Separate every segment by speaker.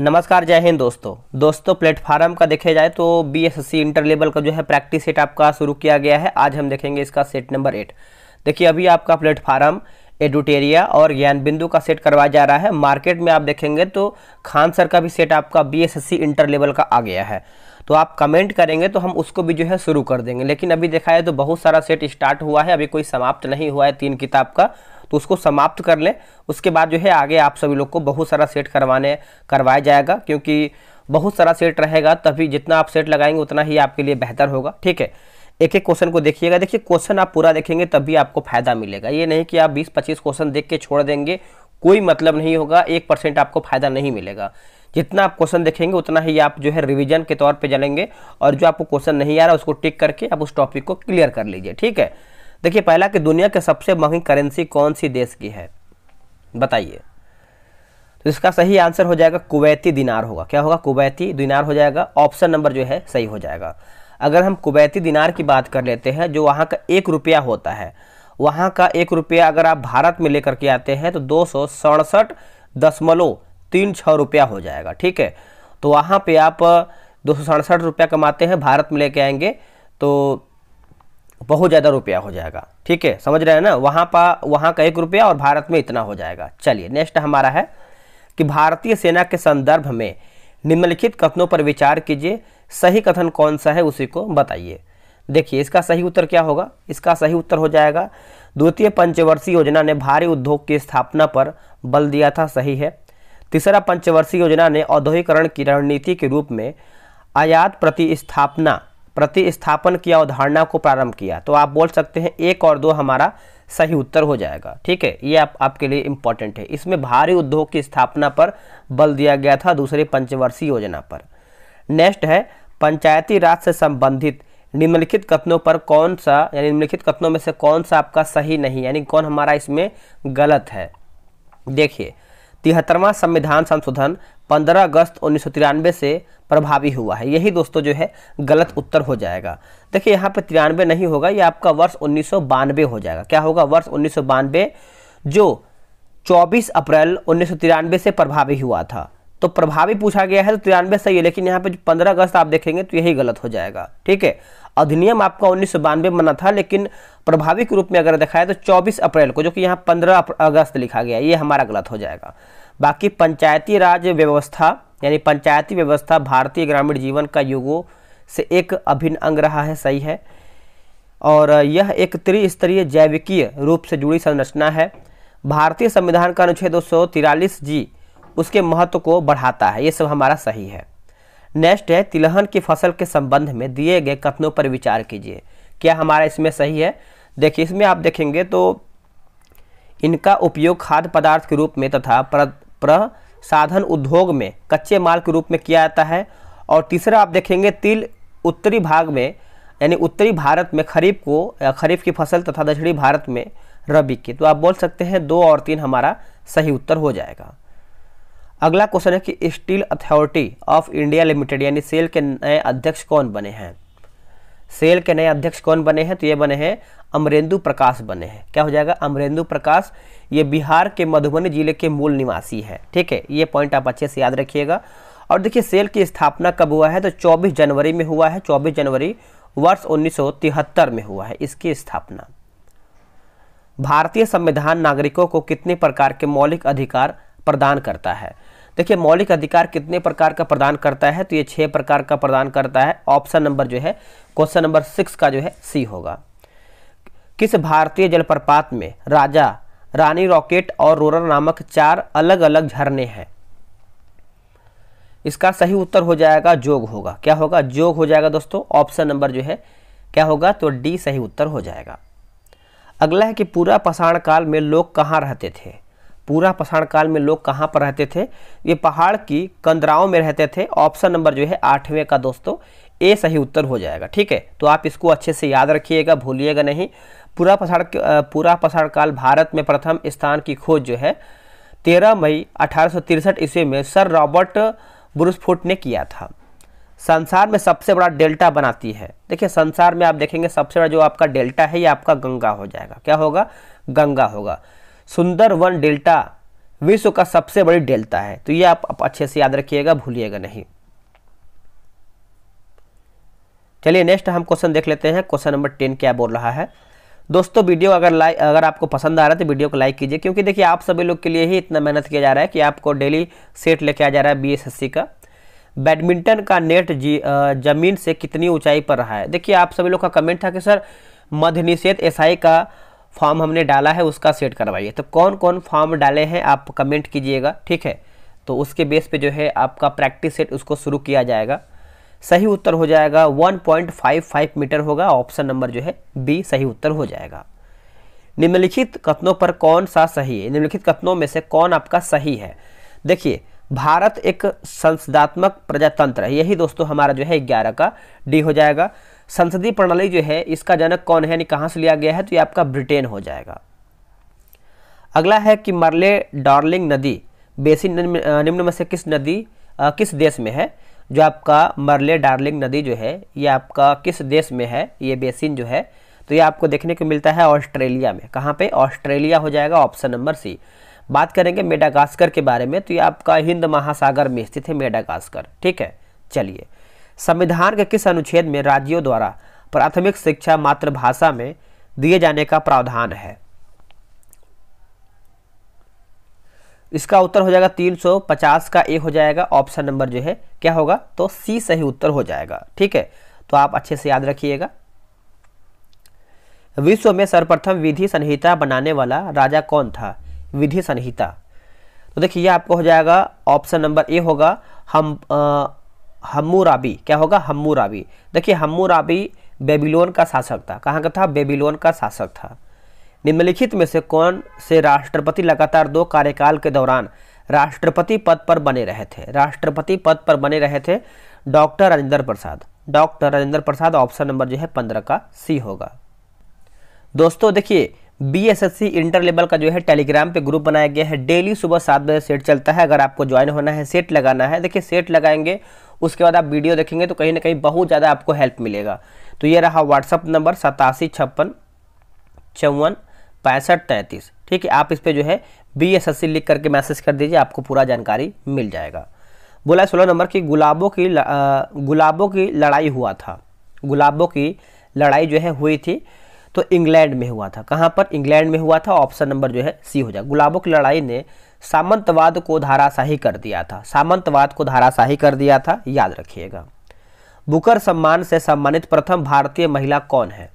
Speaker 1: नमस्कार जय हिंद दोस्तों दोस्तों प्लेटफार्म का देखे जाए तो B S C inter level का जो है प्रैक्टिस सेट आपका शुरू किया गया है आज हम देखेंगे इसका सेट नंबर एट देखिए अभी आपका प्लेटफार्म एडुटेरिया और ज्ञान बिंदु का सेट करवाया जा रहा है मार्केट में आप देखेंगे तो खान सर का भी सेट आपका B S C inter level का आ गया है तो आप कमेंट करेंगे तो हम उसको भी जो है शुरू कर देंगे लेकिन अभी देखा है तो बहुत सारा सेट स्टार्ट हुआ है अभी कोई समाप्त नहीं हुआ है तीन किताब का तो उसको समाप्त कर लें उसके बाद जो है आगे आप सभी लोग को बहुत सारा सेट करवाने करवाया जाएगा क्योंकि बहुत सारा सेट रहेगा तभी जितना आप सेट लगाएंगे उतना ही आपके लिए बेहतर होगा ठीक है एक एक क्वेश्चन को देखिएगा देखिए क्वेश्चन आप पूरा देखेंगे तभी आपको फायदा मिलेगा ये नहीं कि आप 20-25 क्वेश्चन देख के छोड़ देंगे कोई मतलब नहीं होगा एक परसेंट आपको फायदा नहीं मिलेगा जितना आप क्वेश्चन देखेंगे उतना ही आप जो है रिवीजन के तौर पे जलेंगे और जो आपको क्वेश्चन नहीं आ रहा उसको टिक करके आप उस टॉपिक को क्लियर कर लीजिए ठीक है देखिए पहला कि दुनिया के सबसे महंगी करेंसी कौन सी देश की है बताइए तो इसका सही आंसर हो जाएगा कुवैती दिनार होगा क्या होगा कुवैती दिनार हो जाएगा ऑप्शन नंबर जो है सही हो जाएगा अगर हम कुवैती दिनार की बात कर लेते हैं जो वहाँ का एक रुपया होता है वहाँ का एक रुपया अगर आप भारत में लेकर के आते हैं तो दो सौ सड़सठ दशमलव तीन छः रुपया हो जाएगा ठीक है तो वहाँ पे आप दो सौ सड़सठ रुपया कमाते हैं भारत में लेके आएंगे तो बहुत ज़्यादा रुपया हो जाएगा ठीक है समझ रहे हैं ना वहाँ पर वहाँ का एक रुपया और भारत में इतना हो जाएगा चलिए नेक्स्ट हमारा है कि भारतीय सेना के संदर्भ में निम्नलिखित कथनों पर विचार कीजिए सही कथन कौन सा है उसी को बताइए देखिए इसका सही उत्तर क्या होगा इसका सही उत्तर हो जाएगा द्वितीय पंचवर्षीय योजना ने भारी उद्योग की स्थापना पर बल दिया था सही है तीसरा पंचवर्षीय योजना ने औद्योगिकरण की रणनीति के रूप में आयात प्रतिस्थापना प्रतिस्थापन की अवधारणा को प्रारंभ किया तो आप बोल सकते हैं एक और दो हमारा सही उत्तर हो जाएगा ठीक है ये आप आपके लिए इम्पॉर्टेंट है इसमें भारी उद्योग की स्थापना पर बल दिया गया था दूसरे पंचवर्षीय योजना पर नेक्स्ट है पंचायती राज से संबंधित निम्नलिखित कथनों पर कौन सा यानी निम्नलिखित कथनों में से कौन सा आपका सही नहीं यानी कौन हमारा इसमें गलत है देखिए तिहत्तरवां संविधान संशोधन 15 अगस्त उन्नीस से प्रभावी हुआ है यही दोस्तों जो है गलत उत्तर हो जाएगा देखिए यहाँ पे तिरानवे नहीं होगा ये आपका वर्ष उन्नीस हो जाएगा क्या होगा वर्ष उन्नीस जो 24 अप्रैल उन्नीस से प्रभावी हुआ था तो प्रभावी पूछा गया है तो तिरानवे सही है लेकिन यहाँ पे पंद्रह अगस्त आप देखेंगे तो यही गलत हो जाएगा ठीक है अधिनियम आपका उन्नीस में बना था लेकिन प्रभावी के रूप में अगर देखा है तो 24 अप्रैल को जो कि यहाँ 15 अगस्त लिखा गया ये हमारा गलत हो जाएगा बाकी पंचायती राज व्यवस्था यानी पंचायती व्यवस्था भारतीय ग्रामीण जीवन का युगों से एक अभिन्न अंग रहा है सही है और यह एक त्रिस्तरीय जैविकीय रूप से जुड़ी संरचना है भारतीय संविधान का अनुच्छेद दो जी उसके महत्व को बढ़ाता है ये सब हमारा सही है नेक्स्ट है तिलहन की फसल के संबंध में दिए गए कथनों पर विचार कीजिए क्या हमारा इसमें सही है देखिए इसमें आप देखेंगे तो इनका उपयोग खाद्य पदार्थ के रूप में तथा प्रसाधन उद्योग में कच्चे माल के रूप में किया जाता है और तीसरा आप देखेंगे तिल उत्तरी भाग में यानी उत्तरी भारत में खरीफ को खरीफ की फसल तथा दक्षिणी भारत में रबी की तो आप बोल सकते हैं दो और तीन हमारा सही उत्तर हो जाएगा अगला क्वेश्चन है कि steel authority of India limited यानी सेल के नए अध्यक्ष कौन बने हैं सेल के नए अध्यक्ष कौन बने हैं तो ये बने हैं अमरेंदु प्रकाश बने हैं क्या हो जाएगा अमरेंदु प्रकाश ये बिहार के मधुबनी जिले के मूल निवासी है ठीक है ये पॉइंट आप अच्छे से याद रखिएगा और देखिए सेल की स्थापना कब हुआ है तो 24 जनवरी में हुआ है 24 जनवरी वर्ष उन्नीस में हुआ है इसकी स्थापना भारतीय संविधान नागरिकों को कितने प्रकार के मौलिक अधिकार प्रदान करता है देखिए मौलिक अधिकार कितने प्रकार का प्रदान करता है तो ये छह प्रकार का प्रदान करता है ऑप्शन नंबर जो है क्वेश्चन नंबर सिक्स का जो है सी होगा किस भारतीय जलप्रपात में राजा रानी रॉकेट और रोरर नामक चार अलग अलग झरने हैं इसका सही उत्तर हो जाएगा जोग होगा क्या होगा जोग हो जाएगा दोस्तों ऑप्शन नंबर जो है क्या होगा तो डी सही उत्तर हो जाएगा अगला है कि पूरा पाषाण काल में लोग कहाँ रहते थे पूरा पषाण काल में लोग कहाँ पर रहते थे ये पहाड़ की कंदराओं में रहते थे ऑप्शन नंबर जो है आठवें का दोस्तों ए सही उत्तर हो जाएगा ठीक है तो आप इसको अच्छे से याद रखिएगा भूलिएगा नहीं पूरा पषाण पूरा पषाण काल भारत में प्रथम स्थान की खोज जो है तेरह मई अठारह ईस्वी में सर रॉबर्ट ब्रूसफुट ने किया था संसार में सबसे बड़ा डेल्टा बनाती है देखिए संसार में आप देखेंगे सबसे बड़ा जो आपका डेल्टा है ये आपका गंगा हो जाएगा क्या होगा गंगा होगा सुंदर वन डेल्टा विश्व का सबसे बड़ी डेल्टा है तो ये आप, आप अच्छे से याद रखिएगा भूलिएगा नहीं चलिए नेक्स्ट हम क्वेश्चन देख लेते हैं क्वेश्चन नंबर टेन क्या बोल रहा है दोस्तों वीडियो अगर लाइक अगर आपको पसंद आ रहा है तो वीडियो को लाइक कीजिए क्योंकि देखिए आप सभी लोग के लिए ही इतना मेहनत किया जा रहा है कि आपको डेली सेट लेके आ जा रहा है बीएसएससी का बैडमिंटन का नेट जी ज़मीन से कितनी ऊंचाई पर रहा है देखिए आप सभी लोग का कमेंट था कि सर मध्य निषेध एसआई का फॉर्म हमने डाला है उसका सेट करवाइए तो कौन कौन फॉर्म डाले हैं आप कमेंट कीजिएगा ठीक है तो उसके बेस पे जो है आपका प्रैक्टिस सेट उसको शुरू किया जाएगा सही उत्तर हो जाएगा 1.55 मीटर होगा ऑप्शन नंबर जो है बी सही उत्तर हो जाएगा निम्नलिखित कथनों पर कौन सा सही है निम्नलिखित कथनों में से कौन आपका सही है देखिए भारत एक संसदात्मक प्रजातंत्र है यही दोस्तों हमारा जो है ग्यारह का डी हो जाएगा संसदीय प्रणाली जो है इसका जनक कौन है यानी कहाँ से लिया गया है तो ये आपका ब्रिटेन हो जाएगा अगला है कि मरले डार्लिंग नदी बेसिन निम्न में से किस नदी आ, किस देश में है जो आपका मरले डार्लिंग नदी जो है ये आपका किस देश में है ये बेसिन जो है तो ये आपको देखने को मिलता है ऑस्ट्रेलिया में कहाँ पे ऑस्ट्रेलिया हो जाएगा ऑप्शन नंबर सी बात करेंगे मेडागास्कर के बारे में तो ये आपका हिंद महासागर में स्थित है मेडागास्कर ठीक है चलिए संविधान के किस अनुच्छेद में राज्यों द्वारा प्राथमिक शिक्षा मातृभाषा में दिए जाने का प्रावधान है इसका उत्तर हो जाएगा 350 का ए हो जाएगा ऑप्शन नंबर जो है क्या होगा तो सी सही उत्तर हो जाएगा ठीक है तो आप अच्छे से याद रखिएगा विश्व में सर्वप्रथम विधि संहिता बनाने वाला राजा कौन था विधि संहिता तो देखिए आपको हो जाएगा ऑप्शन नंबर ए होगा हम हम्मूराबी क्या होगा हम्मूराबी देखिए हम्मूराबी बेबीलोन का शासक था कहाँ का था बेबीलोन का शासक था निम्नलिखित में से कौन से राष्ट्रपति लगातार दो कार्यकाल के दौरान राष्ट्रपति पद पर बने रहे थे राष्ट्रपति पद पर बने रहे थे doctor Rajendra Prasad doctor Rajendra Prasad option number जो है पंद्रह का सी होगा दोस्तों देखिए बीएसएससी इंटर लेवल का जो है टेलीग्राम पे ग्रुप बनाया गया है डेली सुबह सात बजे सेट चलता है अगर आपको ज्वाइन होना है सेट लगाना है देखिए सेट लगाएंगे उसके बाद आप वीडियो देखेंगे तो कहीं ना कहीं बहुत ज़्यादा आपको हेल्प मिलेगा तो ये रहा व्हाट्सअप नंबर सतासी छप्पन चौवन पैंसठ तैंतीस ठीक है आप इस पर जो है बी एस एस सी लिख करके मैसेज कर दीजिए आपको पूरा जानकारी मिल जाएगा बोला सोलह नंबर की गुलाबों की गुलाबों की लड़ाई हुआ था गुलाबों की लड़ाई जो है हुई थी तो इंग्लैंड में हुआ था कहाँ पर इंग्लैंड में हुआ था ऑप्शन नंबर जो है सी हो जाए गुलाबों की लड़ाई ने सामंतवाद को धाराशाही कर दिया था सामंतवाद को धाराशाही कर दिया था याद रखिएगा बुकर सम्मान से सम्मानित प्रथम भारतीय महिला कौन है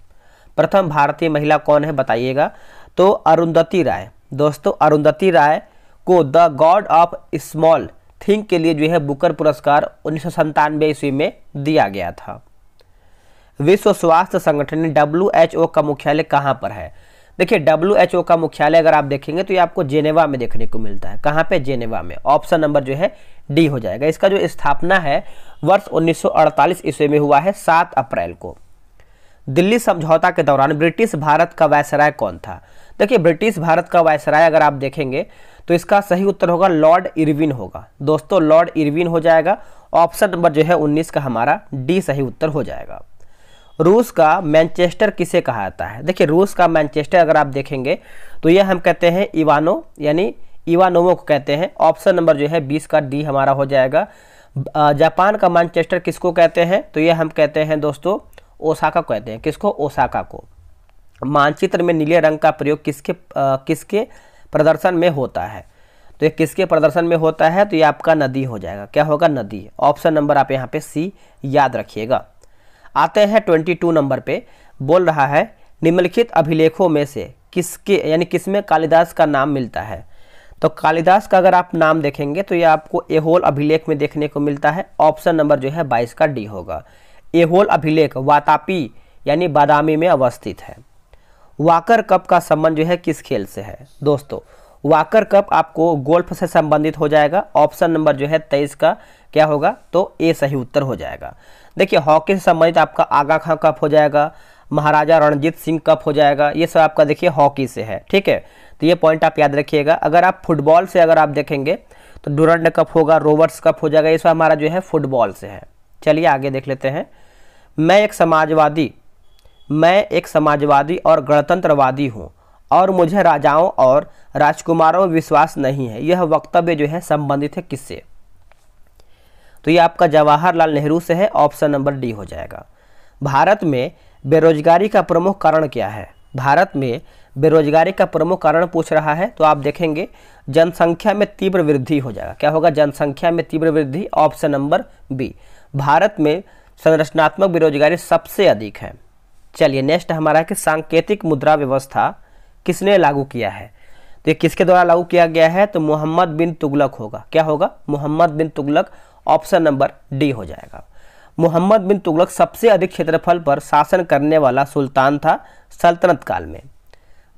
Speaker 1: प्रथम भारतीय महिला कौन है बताइएगा तो अरुंधति राय दोस्तों अरुंधति राय को the god of small things के लिए जो है बुकर पुरस्कार उन्नीस सौ ईस्वी में दिया गया था विश्व स्वास्थ्य संगठन डब्ल्यू एच ओ का मुख्यालय कहाँ पर है देखिए डब्ल्यू का मुख्यालय अगर आप देखेंगे तो ये आपको जेनेवा में देखने को मिलता है कहाँ पे जेनेवा में ऑप्शन नंबर जो है डी हो जाएगा इसका जो स्थापना है वर्ष 1948 ईस्वी में हुआ है 7 अप्रैल को दिल्ली समझौता के दौरान ब्रिटिश भारत का वायसराय कौन था देखिए ब्रिटिश भारत का वायसराय अगर आप देखेंगे तो इसका सही उत्तर होगा लॉर्ड इरविन होगा दोस्तों लॉर्ड इरविन हो जाएगा ऑप्शन नंबर जो है उन्नीस का हमारा डी सही उत्तर हो जाएगा रूस का मैनचेस्टर किसे कहा जाता है देखिए रूस का मैनचेस्टर अगर आप देखेंगे तो यह हम कहते हैं इवानो यानी इवानोवो को कहते हैं ऑप्शन नंबर जो है बीस का डी हमारा हो जाएगा जापान का मैनचेस्टर किसको कहते हैं तो यह हम कहते हैं दोस्तों ओसाका कहते हैं किसको ओसाका को मानचित्र में नीले रंग का प्रयोग किसके आ, किसके प्रदर्शन में होता है तो ये किसके प्रदर्शन में होता है तो ये आपका नदी हो जाएगा क्या होगा नदी ऑप्शन नंबर आप यहाँ पे सी याद रखिएगा आते हैं ट्वेंटी टू नंबर पे बोल रहा है निम्नलिखित अभिलेखों में से किसके यानी किस में कालिदास का नाम मिलता है तो कालिदास का अगर आप नाम देखेंगे तो ये आपको एहोल अभिलेख में देखने को मिलता है ऑप्शन नंबर जो है बाईस का डी होगा एहोल अभिलेख वातापी यानी बादामी में अवस्थित है वाकर कप का संबंध जो है किस खेल से है दोस्तों वाकर कप आपको गोल्फ से संबंधित हो जाएगा ऑप्शन नंबर जो है तेईस का क्या होगा तो ए सही उत्तर हो जाएगा देखिए हॉकी से संबंधित आपका आगा खां कप हो जाएगा महाराजा रणजीत सिंह कप हो जाएगा ये सब आपका देखिए हॉकी से है ठीक है तो ये पॉइंट आप याद रखिएगा अगर आप फुटबॉल से अगर आप देखेंगे तो डुरंड कप होगा रोवर्स कप हो जाएगा ये सब हमारा जो है फुटबॉल से है चलिए आगे देख लेते हैं मैं एक समाजवादी मैं एक समाजवादी और गणतंत्रवादी हूँ और मुझे राजाओं और राजकुमारों में विश्वास नहीं है यह वक्तव्य जो है संबंधित है किससे तो ये आपका जवाहरलाल नेहरू से है ऑप्शन नंबर डी हो जाएगा भारत में बेरोजगारी का प्रमुख कारण क्या है भारत में बेरोजगारी का प्रमुख कारण पूछ रहा है तो आप देखेंगे जनसंख्या में तीव्र वृद्धि हो जाएगा क्या होगा जनसंख्या में तीव्र वृद्धि ऑप्शन नंबर बी भारत में संरचनात्मक बेरोजगारी सबसे अधिक है चलिए नेक्स्ट हमारा है कि सांकेतिक मुद्रा व्यवस्था किसने लागू किया है तो ये किसके द्वारा लागू किया गया है तो मोहम्मद बिन तुगलक होगा क्या होगा Mohammad bin Tughlaq option number D हो जाएगा मोहम्मद बिन तुगलक सबसे अधिक क्षेत्रफल पर शासन करने वाला सुल्तान था सल्तनत काल में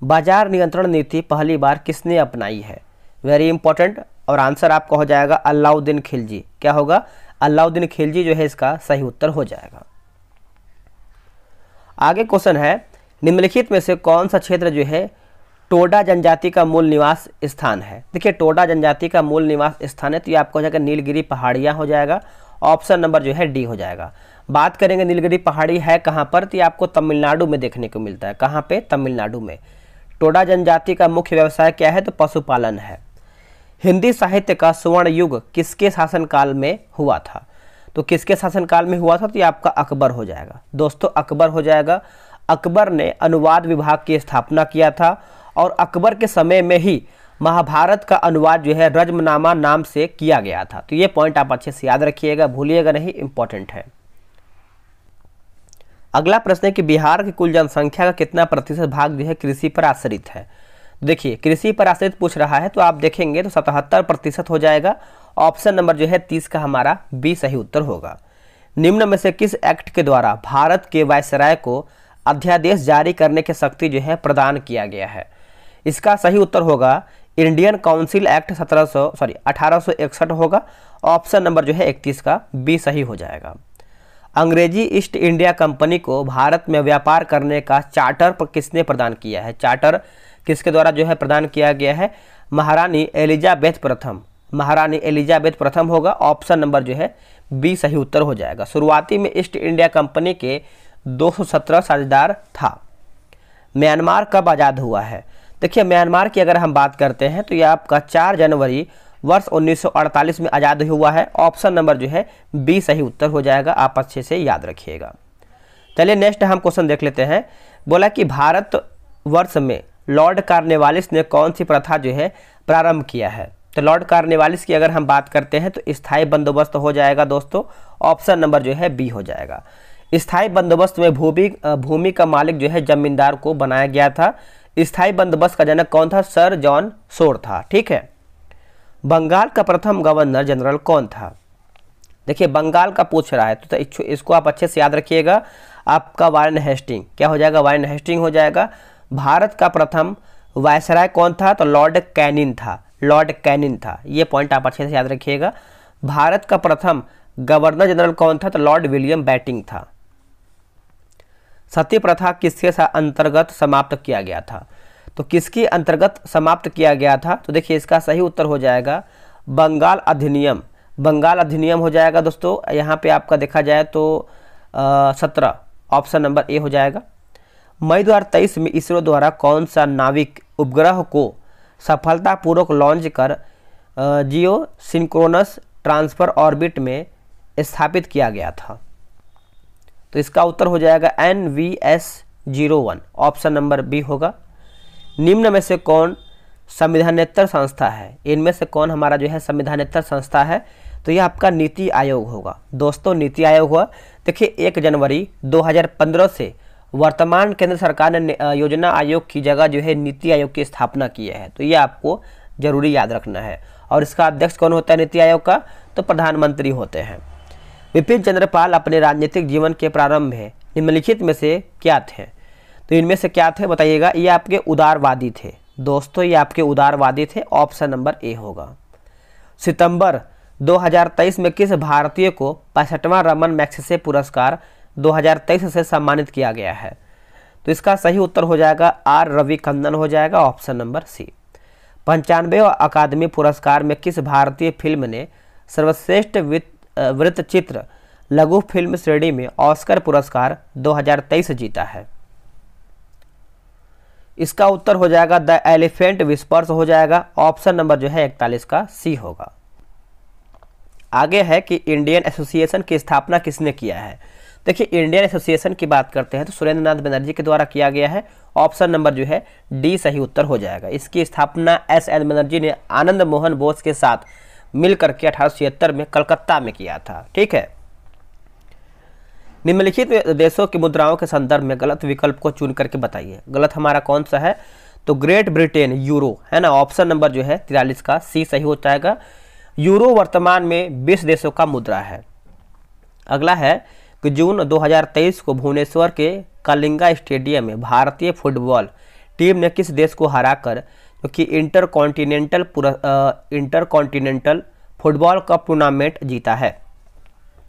Speaker 1: बाजार नियंत्रण नीति पहली बार किसने अपनाई है वेरी इंपॉर्टेंट और आंसर आपका हो जाएगा अलाउद्दीन खिलजी क्या होगा अलाउद्दीन खिलजी जो है इसका सही उत्तर हो जाएगा आगे क्वेश्चन है निम्नलिखित में से कौन सा क्षेत्र जो है टोडा जनजाति का मूल निवास स्थान है देखिए टोडा जनजाति का मूल निवास स्थान है तो ये आपको हो जाएगा नीलगिरी पहाड़ियाँ हो जाएगा ऑप्शन नंबर जो है डी हो जाएगा बात करेंगे नीलगिरी पहाड़ी है कहाँ पर तो ये आपको तमिलनाडु में देखने को मिलता है कहाँ पे तमिलनाडु में टोडा जनजाति का मुख्य व्यवसाय क्या है तो पशुपालन है हिंदी साहित्य का सुवर्ण युग किसके शासनकाल में हुआ था तो किसके शासनकाल में हुआ था तो ये आपका अकबर हो जाएगा दोस्तों अकबर हो जाएगा अकबर ने अनुवाद विभाग की स्थापना किया था और अकबर के समय में ही महाभारत का अनुवाद जो है रजमनामा नाम से किया गया था तो ये पॉइंट आप अच्छे से याद रखिएगा भूलिएगा नहीं इंपॉर्टेंट है अगला प्रश्न है कि बिहार की कुल जनसंख्या का कितना प्रतिशत भाग जो है कृषि पर आश्रित है देखिए कृषि पर आश्रित पूछ रहा है तो आप देखेंगे तो सतहत्तर प्रतिशत हो जाएगा ऑप्शन नंबर जो है तीस का हमारा बी सही उत्तर होगा निम्न में से किस एक्ट के द्वारा भारत के वायसराय को अध्यादेश जारी करने की शक्ति जो है प्रदान किया गया है इसका सही उत्तर होगा इंडियन काउंसिल एक्ट 1700 सॉरी 1861 होगा ऑप्शन नंबर जो है 31 का बी सही हो जाएगा अंग्रेजी ईस्ट इंडिया कंपनी को भारत में व्यापार करने का चार्टर पर किसने प्रदान किया है चार्टर किसके द्वारा जो है प्रदान किया गया है महारानी एलिजाबेथ प्रथम महारानी एलिजाबेथ प्रथम होगा ऑप्शन नंबर जो है बी सही उत्तर हो जाएगा शुरुआती में ईस्ट इंडिया कंपनी के 217 साझेदार था म्यांमार कब आज़ाद हुआ है देखिए म्यांमार की अगर हम बात करते हैं तो ये आपका चार जनवरी वर्ष 1948 में आज़ाद हुआ है ऑप्शन नंबर जो है बी सही उत्तर हो जाएगा आप अच्छे से याद रखिएगा चलिए नेक्स्ट हम क्वेश्चन देख लेते हैं बोला कि भारत वर्ष में लॉर्ड कार्नेवालिस ने कौन सी प्रथा जो है प्रारंभ किया है तो लॉर्ड कार्नेवालिस की अगर हम बात करते हैं तो स्थायी बंदोबस्त हो जाएगा दोस्तों ऑप्शन नंबर जो है बी हो जाएगा स्थायी बंदोबस्त में भूमि भूमि का मालिक जो है जमींदार को बनाया गया था स्थायी बंदोबस्त का जनक कौन था सर जॉन शोर था ठीक है बंगाल का प्रथम गवर्नर जनरल कौन था देखिए बंगाल का पूछ रहा है तो, तो इसको आप अच्छे से याद रखिएगा आपका वारन हेस्टिंग क्या हो जाएगा वारन हेस्टिंग हो जाएगा भारत का प्रथम वायसराय कौन था तो लॉर्ड कैनिन था लॉर्ड कैनिन था ये पॉइंट आप अच्छे से याद रखिएगा भारत का प्रथम गवर्नर जनरल कौन था तो लॉर्ड विलियम बैटिंग था सती प्रथा किसके अंतर्गत समाप्त किया गया था तो किसके अंतर्गत समाप्त किया गया था तो देखिए इसका सही उत्तर हो जाएगा बंगाल अधिनियम बंगाल अधिनियम हो जाएगा दोस्तों यहाँ पे आपका देखा जाए तो सत्रह ऑप्शन नंबर ए हो जाएगा मई दो में इसरो द्वारा कौन सा नाविक उपग्रह को सफलतापूर्वक लॉन्च कर जियो सिंक्रोनस ट्रांसफ़र ऑर्बिट में स्थापित किया गया था तो इसका उत्तर हो जाएगा N V S zero one option number B होगा निम्न में से कौन संविधानेतर संस्था है इनमें से कौन हमारा जो है संविधानेतर संस्था है तो यह आपका नीति आयोग होगा दोस्तों नीति आयोग हुआ देखिए एक जनवरी 2015 से वर्तमान केंद्र सरकार ने योजना आयोग की जगह जो है नीति आयोग की स्थापना की है तो ये आपको जरूरी याद रखना है और इसका अध्यक्ष कौन होता है नीति आयोग का तो प्रधानमंत्री होते हैं विपिन चंद्रपाल अपने राजनीतिक जीवन के प्रारंभ में निम्नलिखित में से क्या थे तो इनमें से क्या थे बताइएगा ये आपके उदारवादी थे दोस्तों ये आपके उदारवादी थे ऑप्शन नंबर ए होगा सितंबर 2023 में किस भारतीय को पैंसठवां रमन मैक्सेसे पुरस्कार 2023 से सम्मानित किया गया है तो इसका सही उत्तर हो जाएगा आर रवि कंदन हो जाएगा ऑप्शन नंबर सी पंचानवे अकादमी पुरस्कार में किस भारतीय फिल्म ने सर्वश्रेष्ठ वित्त वृत्तचित्र लघु फिल्म श्रेणी में ऑस्कर पुरस्कार 2023 जीता है इसका उत्तर हो जाएगा द एलिफेंट विस्पर्स हो जाएगा ऑप्शन नंबर जो है इकतालीस का सी होगा आगे है कि इंडियन एसोसिएशन की स्थापना किसने किया है देखिए इंडियन एसोसिएशन की बात करते हैं तो सुरेंद्र नाथ बनर्जी के द्वारा किया गया है ऑप्शन नंबर जो है डी सही उत्तर हो जाएगा इसकी स्थापना एस एन बनर्जी ने आनंद मोहन बोस के साथ मिल करके अठारह में कलकत्ता में किया था ठीक है निम्नलिखित देशों की मुद्राओं के संदर्भ में गलत विकल्प को चुन करके बताइए गलत हमारा कौन सा है तो ग्रेट ब्रिटेन यूरो है ना ऑप्शन नंबर जो है तिरालीस का सी सही हो जाएगा यूरो वर्तमान में बीस देशों का मुद्रा है अगला है कि जून 2023 को भुवनेश्वर के कलिंगा स्टेडियम में भारतीय फुटबॉल टीम ने किस देश को हराकर कर कि inter continental inter continental football cup tournament जीता है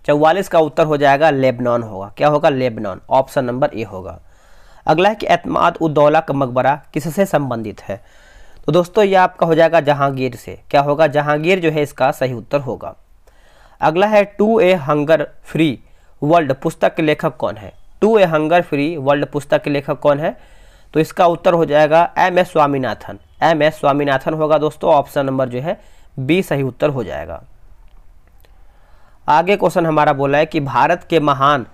Speaker 1: चौवालीस का उत्तर हो जाएगा लेबनान होगा क्या होगा लेबनान ऑप्शन नंबर ए होगा अगला है कि एतमाद उद्दौला का मकबरा किससे संबंधित है तो दोस्तों यह आपका हो जाएगा जहांगीर से क्या होगा जहांगीर जो है इसका सही उत्तर होगा अगला है to a hunger free world पुस्तक के लेखक कौन है to a hunger free world पुस्तक के लेखक कौन है तो इसका उत्तर हो जाएगा M S Swaminathan M S Swaminathan होगा दोस्तों ऑप्शन नंबर जो है बी सही उत्तर हो जाएगा आगे क्वेश्चन हमारा बोला है कि भारत के महान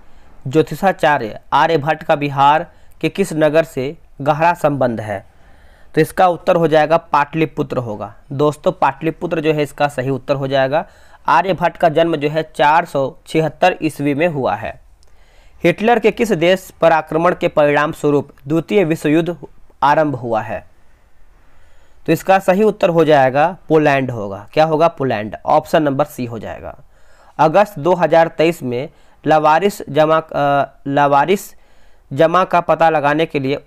Speaker 1: ज्योतिषाचार्य आर्यभट्ट का बिहार के किस नगर से गहरा संबंध है तो इसका उत्तर हो जाएगा पाटलिपुत्र होगा दोस्तों पाटलिपुत्र जो है इसका सही उत्तर हो जाएगा आर्यभट्ट का जन्म जो है चार सौ छिहत्तर ईस्वी में हुआ है हिटलर के किस देश पर आक्रमण के परिणाम स्वरूप द्वितीय विश्व युद्ध आरंभ हुआ है तो इसका सही उत्तर हो जाएगा पोलैंड होगा क्या होगा पोलैंड ऑप्शन नंबर सी हो जाएगा अगस्त 2023 में लवारिस जमा लवारिस जमा का पता लगाने के लिए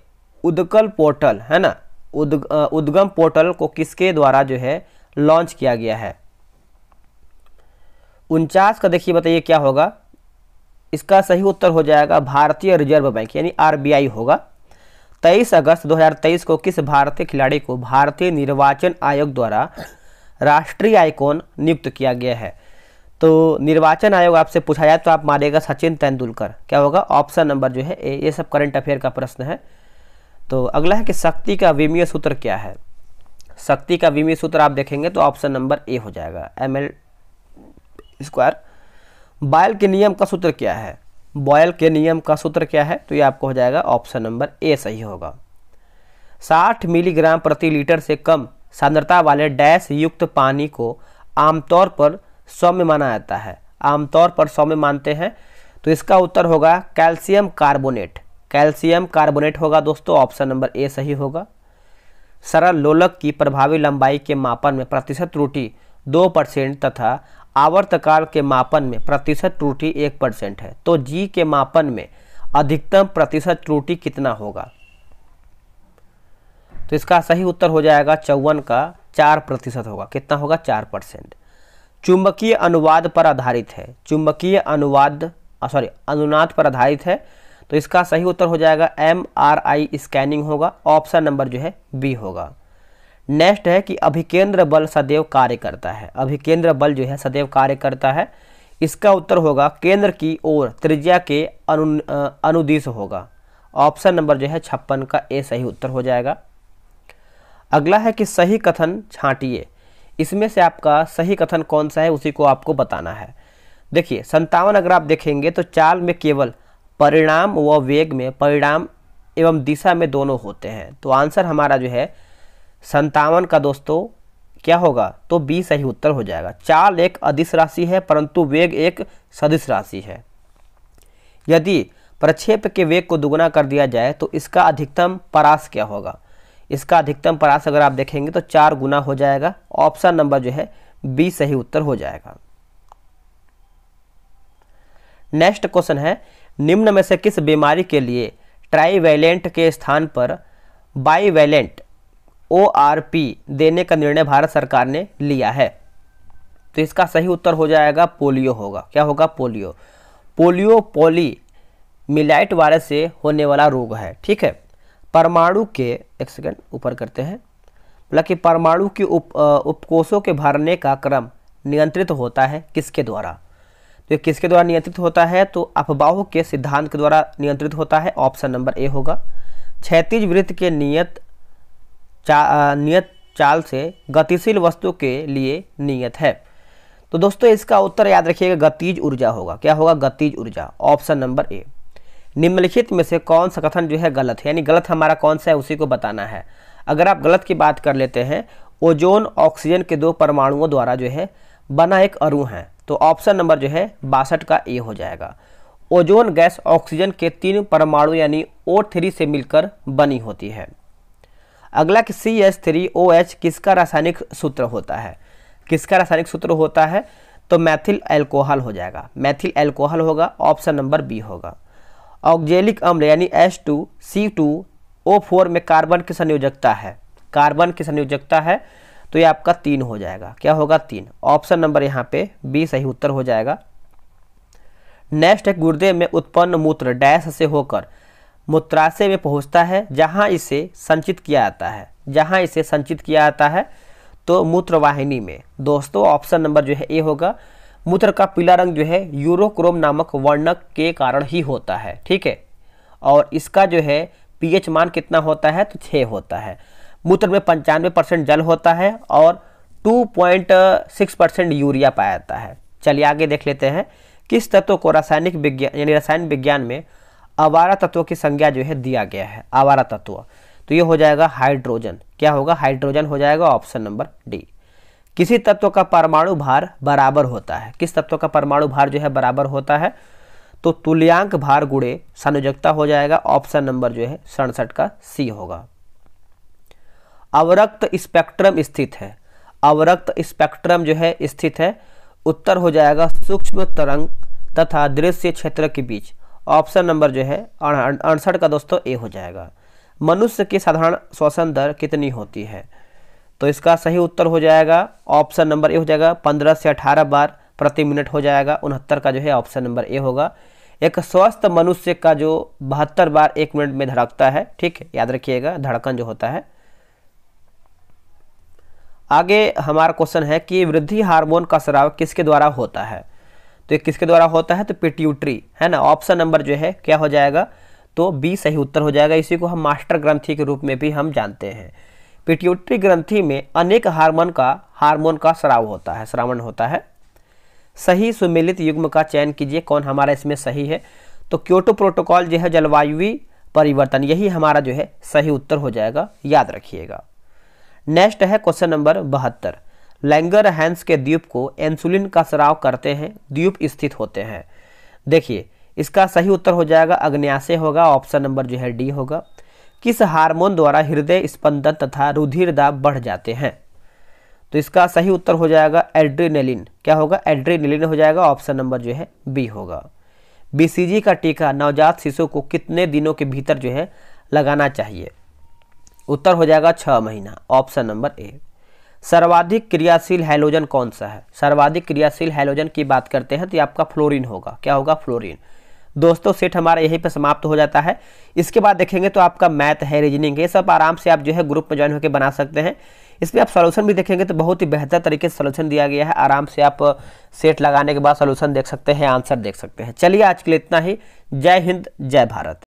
Speaker 1: उदकल पोर्टल है ना उद उद्गम पोर्टल को किसके द्वारा जो है लॉन्च किया गया है उनचास का देखिए बताइए क्या होगा इसका सही उत्तर हो जाएगा भारतीय रिजर्व बैंक यानी आरबीआई होगा तेईस अगस्त 2023 को किस भारतीय खिलाड़ी को भारतीय निर्वाचन आयोग द्वारा राष्ट्रीय आइकॉन नियुक्त किया गया है तो निर्वाचन आयोग आपसे पूछा जाए तो आप मारेगा सचिन तेंदुलकर क्या होगा ऑप्शन नंबर जो है ए ये सब करंट अफेयर का प्रश्न है तो अगला है कि शक्ति का विमीय सूत्र क्या है शक्ति का विमीय सूत्र आप देखेंगे तो ऑप्शन नंबर ए हो जाएगा एम एल स्क्वायर बायल के नियम का सूत्र क्या है बॉयल के नियम का सूत्र क्या है तो ये आपको हो जाएगा ऑप्शन नंबर ए सही होगा 60 मिलीग्राम प्रति लीटर से कम सांद्रता वाले डैश युक्त पानी को आमतौर पर सौम्य माना जाता है आमतौर पर सौम्य मानते हैं तो इसका उत्तर होगा कैल्शियम कार्बोनेट कैल्शियम कार्बोनेट होगा दोस्तों ऑप्शन नंबर ए सही होगा सरल लोलक की प्रभावी लंबाई के मापन में प्रतिशत त्रुटि दो परसेंट तथा आवर्तकाल के मापन में प्रतिशत त्रुटि एक परसेंट है तो जी के मापन में अधिकतम प्रतिशत त्रुटि कितना होगा तो इसका सही उत्तर हो जाएगा चौवन का चार प्रतिशत होगा कितना होगा चार परसेंट चुंबकीय अनुवाद पर आधारित है चुंबकीय अनुवाद सॉरी अनुनाद पर आधारित है तो इसका सही उत्तर हो जाएगा एम आर आई स्कैनिंग होगा ऑप्शन नंबर जो है बी होगा नेक्स्ट है कि अभिकेंद्र बल सदैव कार्य करता है अभिकेंद्र बल जो है सदैव कार्य करता है इसका उत्तर होगा केंद्र की ओर त्रिज्या के अनु अनुदिश होगा ऑप्शन नंबर जो है छप्पन का ए सही उत्तर हो जाएगा अगला है कि सही कथन छांटिए इसमें से आपका सही कथन कौन सा है उसी को आपको बताना है देखिए संतावन अगर आप देखेंगे तो चाल में केवल परिणाम व वेग में परिणाम एवं दिशा में दोनों होते हैं तो आंसर हमारा जो है संतावन का दोस्तों क्या होगा तो बी सही उत्तर हो जाएगा चाल एक अदिश राशि है परंतु वेग एक सदिश राशि है यदि प्रक्षेप के वेग को दुगुना कर दिया जाए तो इसका अधिकतम परास क्या होगा इसका अधिकतम परास अगर आप देखेंगे तो चार गुना हो जाएगा ऑप्शन नंबर जो है बी सही उत्तर हो जाएगा नेक्स्ट क्वेश्चन है निम्न में से किस बीमारी के लिए ट्राईवेलेंट के स्थान पर बाईवेलेंट पी देने का निर्णय भारत सरकार ने लिया है तो इसका सही उत्तर हो जाएगा पोलियो होगा क्या होगा polio polio poliomyelitis virus से होने वाला रोग है ठीक है परमाणु के एक सेकेंड ऊपर करते हैं मतलब कि परमाणु के उप उपकोषों के भरने का क्रम नियंत्रित होता है किसके द्वारा तो किसके द्वारा नियंत्रित होता है तो अफवाहों के सिद्धांत के द्वारा नियंत्रित होता है ऑप्शन नंबर ए होगा क्षैतिज वृत्त के नियत चा, नियत चाल से गतिशील वस्तु के लिए नियत है तो दोस्तों इसका उत्तर याद रखिएगा गतिज ऊर्जा होगा क्या होगा गतिज ऊर्जा ऑप्शन नंबर ए निम्नलिखित में से कौन सा कथन जो है गलत है यानी गलत हमारा कौन सा है उसी को बताना है अगर आप गलत की बात कर लेते हैं ओजोन ऑक्सीजन के दो परमाणुओं द्वारा जो है बना एक अरु है तो ऑप्शन नंबर जो है बासठ का ए हो जाएगा ओजोन गैस ऑक्सीजन के तीन परमाणु यानी ओ थ्री से मिलकर बनी होती है अगला कि C H three O H किसका रासायनिक सूत्र होता है किसका रासायनिक सूत्र होता है तो मैथिल एल्कोहल हो जाएगा मैथिल एल्कोहल होगा ऑप्शन नंबर बी होगा ऑक्जेलिक अम्ल यानी H two C two O four में कार्बन की संयोजकता है कार्बन की संयोजकता है तो ये आपका तीन हो जाएगा क्या होगा तीन ऑप्शन नंबर यहाँ पे बी सही उत्तर हो जाएगा नेक्स्ट है गुर्दे में उत्पन्न मूत्र डैश से होकर मूत्राशय में पहुंचता है जहां इसे संचित किया जाता है जहां इसे संचित किया जाता है तो मूत्रवाहिनी में दोस्तों ऑप्शन नंबर जो है ए होगा मूत्र का पीला रंग जो है यूरोक्रोम नामक वर्णक के कारण ही होता है ठीक है और इसका जो है पीएच मान कितना होता है तो छः होता है मूत्र में पंचानवे परसेंट जल होता है और 2.6 परसेंट यूरिया पाया जाता है चलिए आगे देख लेते हैं किस तत्व को रासायनिक विज्ञान यानी रसायन विज्ञान में आवारा तत्व की संज्ञा जो है दिया गया है आवारा तत्व तो ये हो जाएगा हाइड्रोजन क्या होगा हाइड्रोजन हो जाएगा ऑप्शन नंबर डी किसी तत्व का परमाणु भार बराबर होता है किस तत्व का परमाणु भार जो है बराबर होता है तो तुल्यांक भार गुड़े संयोजकता हो जाएगा ऑप्शन नंबर जो है सड़सठ का सी होगा अवरक्त स्पेक्ट्रम स्थित है अवरक्त स्पेक्ट्रम जो है स्थित है उत्तर हो जाएगा सूक्ष्म तरंग तथा दृश्य क्षेत्र के बीच ऑप्शन नंबर जो है अड़सठ का दोस्तों ए हो जाएगा मनुष्य की साधारण श्वसन दर कितनी होती है तो इसका सही उत्तर हो जाएगा ऑप्शन नंबर ए हो जाएगा पंद्रह से अठारह बार प्रति मिनट हो जाएगा उनहत्तर का जो है ऑप्शन नंबर ए होगा एक स्वस्थ मनुष्य का जो बहत्तर बार एक मिनट में धड़कता है ठीक है याद रखिएगा धड़कन जो होता है आगे हमारा क्वेश्चन है कि वृद्धि हार्मोन का स्राव किसके द्वारा होता है तो ये किसके द्वारा होता है तो पिट्यूटरी है ना ऑप्शन नंबर जो है क्या हो जाएगा तो बी सही उत्तर हो जाएगा इसी को हम मास्टर ग्रंथि के रूप में भी हम जानते हैं पिट्यूटरी ग्रंथि में अनेक हार्मोन का हार्मोन का श्राव होता है श्रावण होता है सही सुमिलित युग्म का चयन कीजिए कौन हमारा इसमें सही है तो क्योटो प्रोटोकॉल जो है जलवायु परिवर्तन यही हमारा जो है सही उत्तर हो जाएगा याद रखिएगा नेक्स्ट है क्वेश्चन नंबर बहत्तर लैंगर हैंस के द्वीप को इंसुलिन का सराव करते हैं द्वीप स्थित होते हैं देखिए इसका सही उत्तर हो जाएगा अग्न्याशय होगा ऑप्शन नंबर जो है डी होगा किस हार्मोन द्वारा हृदय स्पंदन तथा रुधिर दाब बढ़ जाते हैं तो इसका सही उत्तर हो जाएगा एड्रीनेलिन क्या होगा एड्रीनेलिन हो जाएगा ऑप्शन नंबर जो है बी होगा बीसीजी का टीका नवजात शिशु को कितने दिनों के भीतर जो है लगाना चाहिए उत्तर हो जाएगा छः महीना ऑप्शन नंबर ए सर्वाधिक क्रियाशील हैलोजन कौन सा है सर्वाधिक क्रियाशील हैलोजन की बात करते हैं तो ये आपका फ्लोरीन होगा क्या होगा फ्लोरीन दोस्तों सेट हमारा यहीं पर समाप्त हो जाता है इसके बाद देखेंगे तो आपका मैथ है रीजनिंग ये सब आराम से आप जो है ग्रुप में ज्वाइन होकर बना सकते हैं इसमें आप सोल्यूशन भी देखेंगे तो बहुत ही बेहतर तरीके से सोल्यूशन दिया गया है आराम से आप सेट लगाने के बाद सोल्यूशन देख सकते हैं आंसर देख सकते हैं चलिए आज के लिए इतना ही जय हिंद जय भारत